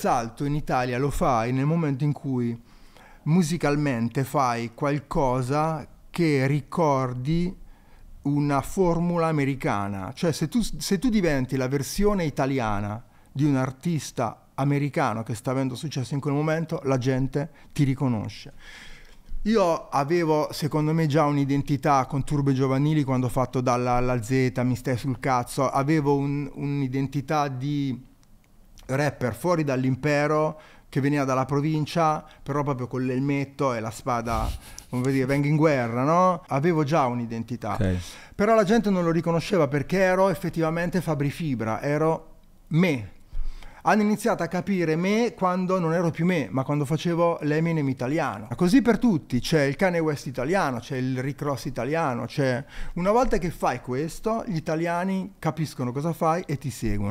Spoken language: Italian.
salto in Italia lo fai nel momento in cui musicalmente fai qualcosa che ricordi una formula americana, cioè se tu, se tu diventi la versione italiana di un artista americano che sta avendo successo in quel momento, la gente ti riconosce. Io avevo, secondo me, già un'identità con Turbe Giovanili quando ho fatto dalla alla Z, mi stai sul cazzo, avevo un, un'identità di rapper fuori dall'impero che veniva dalla provincia, però proprio con l'elmetto e la spada, come dire, vengo in guerra, no? Avevo già un'identità. Okay. Però la gente non lo riconosceva perché ero effettivamente Fabri Fibra, ero me. Hanno iniziato a capire me quando non ero più me, ma quando facevo l'Eminem italiano. Così per tutti, c'è il cane West italiano, c'è il Rick Ross italiano, c'è... Una volta che fai questo, gli italiani capiscono cosa fai e ti seguono.